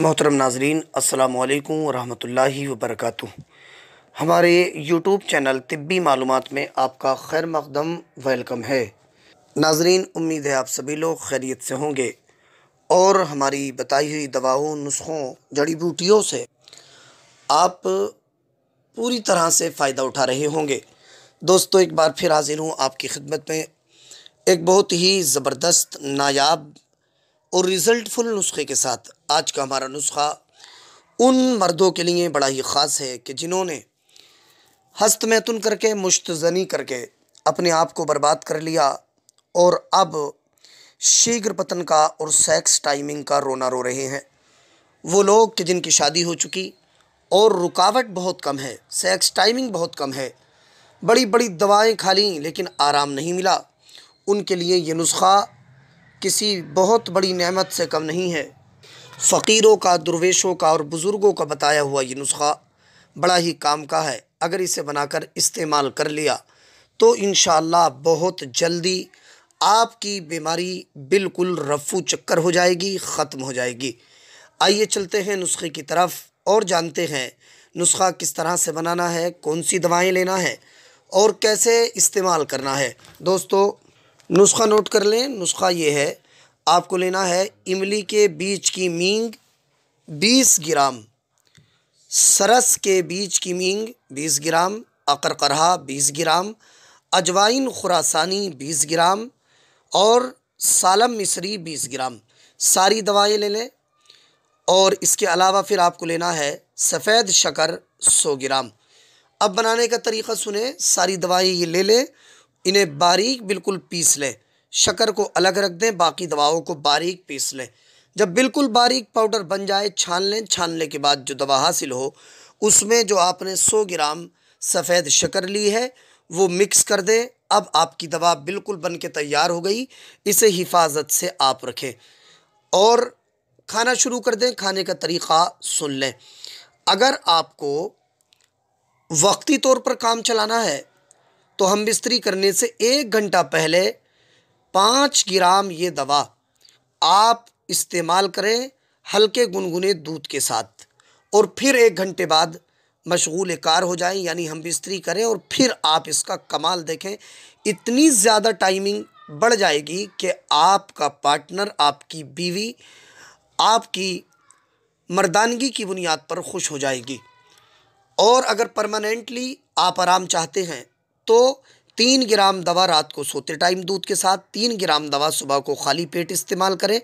मोहतरम नाजरीन अस्सलाम वालेकुम रहमतुल्लाहि व हमारे यूट्यूब चैनल तिब्बी मालूम में आपका खैर मकदम वेलकम है नाजरीन उम्मीद है आप सभी लोग खैरियत से होंगे और हमारी बताई हुई दवाओं नुस्खों जड़ी बूटियों से आप पूरी तरह से फ़ायदा उठा रहे होंगे दोस्तों एक बार फिर हाजिर हूँ आपकी खिदमत में एक बहुत ही ज़बरदस्त नायाब और रिज़ल्टफुल नुस्खे के साथ आज का हमारा नुस्खा उन मर्दों के लिए बड़ा ही ख़ास है कि जिन्होंने हस्त में करके मुश्तनी करके अपने आप को बर्बाद कर लिया और अब शीघ्र पतन का और सेक्स टाइमिंग का रोना रो रहे हैं वो लोग कि जिनकी शादी हो चुकी और रुकावट बहुत कम है सेक्स टाइमिंग बहुत कम है बड़ी बड़ी दवाएं खा लीं लेकिन आराम नहीं मिला उनके लिए ये नुस्खा किसी बहुत बड़ी नेमत से कम नहीं है फ़कीरों का दुर्वेशों का और बुज़ुर्गों का बताया हुआ ये नुस्खा बड़ा ही काम का है अगर इसे बनाकर इस्तेमाल कर लिया तो इन बहुत जल्दी आपकी बीमारी बिल्कुल रफू चक्कर हो जाएगी ख़त्म हो जाएगी आइए चलते हैं नुस्खे की तरफ और जानते हैं नुस्खा किस तरह से बनाना है कौन सी दवाएं लेना है और कैसे इस्तेमाल करना है दोस्तों नुस्खा नोट कर लें नुस्खा ये है आपको लेना है इमली के बीज की मींग बीस ग्राम सरस के बीज की मींग बीस ग्राम अकरकरहा बीस ग्राम अजवाइन खुरासानी बीस ग्राम और सालम मिसरी बीस ग्राम सारी दवाएं ले लें और इसके अलावा फिर आपको लेना है सफ़ेद शकर सौ ग्राम अब बनाने का तरीका सुने सारी दवाएं ये ले लें इन्हें बारीक बिल्कुल पीस लें शक्कर को अलग रख दें बाकी दवाओं को बारीक पीस लें जब बिल्कुल बारीक पाउडर बन जाए छान लें छानने के बाद जो दवा हासिल हो उसमें जो आपने सौ ग्राम सफ़ेद शक्कर ली है वो मिक्स कर दें अब आपकी दवा बिल्कुल बन के तैयार हो गई इसे हिफाजत से आप रखें और खाना शुरू कर दें खाने का तरीक़ा सुन लें अगर आपको वक्ती तौर पर काम चलाना है तो हम बिस्तरी करने से एक घंटा पहले पाँच ग्राम ये दवा आप इस्तेमाल करें हल्के गुनगुने दूध के साथ और फिर एक घंटे बाद मशगूल कार हो जाएं यानी हम बिस्तरी करें और फिर आप इसका कमाल देखें इतनी ज़्यादा टाइमिंग बढ़ जाएगी कि आपका पार्टनर आपकी बीवी आपकी मर्दानगी की बुनियाद पर खुश हो जाएगी और अगर परमानेंटली आप आराम चाहते हैं तो तीन ग्राम दवा रात को सोते टाइम दूध के साथ तीन ग्राम दवा सुबह को खाली पेट इस्तेमाल करें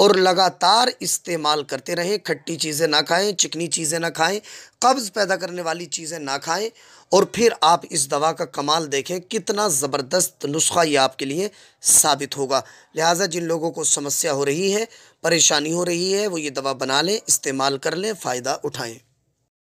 और लगातार इस्तेमाल करते रहें खट्टी चीज़ें ना खाएं चिकनी चीज़ें ना खाएं कब्ज़ पैदा करने वाली चीज़ें ना खाएं और फिर आप इस दवा का कमाल देखें कितना ज़बरदस्त नुस्खा ये आपके लिए साबित होगा लिहाजा जिन लोगों को समस्या हो रही है परेशानी हो रही है वो ये दवा बना लें इस्तेमाल कर लें फ़ायदा उठाएँ